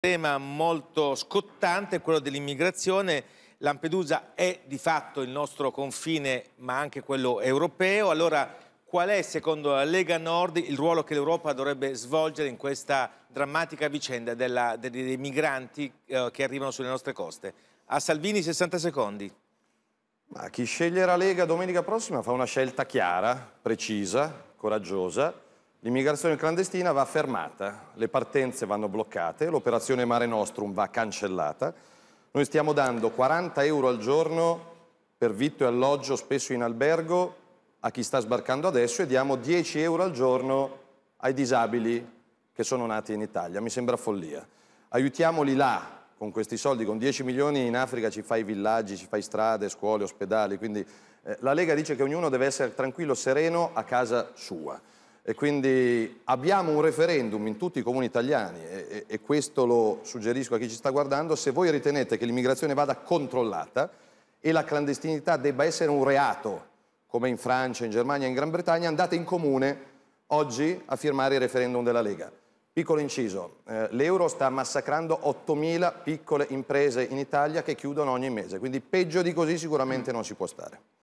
tema molto scottante, quello dell'immigrazione. Lampedusa è di fatto il nostro confine, ma anche quello europeo. Allora, qual è, secondo la Lega Nord, il ruolo che l'Europa dovrebbe svolgere in questa drammatica vicenda della, dei migranti eh, che arrivano sulle nostre coste? A Salvini 60 secondi. Ma chi sceglierà Lega domenica prossima fa una scelta chiara, precisa, coraggiosa L'immigrazione clandestina va fermata, le partenze vanno bloccate, l'operazione Mare Nostrum va cancellata. Noi stiamo dando 40 euro al giorno per vitto e alloggio, spesso in albergo, a chi sta sbarcando adesso e diamo 10 euro al giorno ai disabili che sono nati in Italia. Mi sembra follia. Aiutiamoli là con questi soldi, con 10 milioni in Africa ci fai villaggi, ci fai strade, scuole, ospedali, quindi eh, la Lega dice che ognuno deve essere tranquillo, sereno a casa sua. E quindi abbiamo un referendum in tutti i comuni italiani e, e questo lo suggerisco a chi ci sta guardando, se voi ritenete che l'immigrazione vada controllata e la clandestinità debba essere un reato, come in Francia, in Germania, in Gran Bretagna, andate in comune oggi a firmare il referendum della Lega. Piccolo inciso, eh, l'euro sta massacrando 8.000 piccole imprese in Italia che chiudono ogni mese, quindi peggio di così sicuramente non si può stare.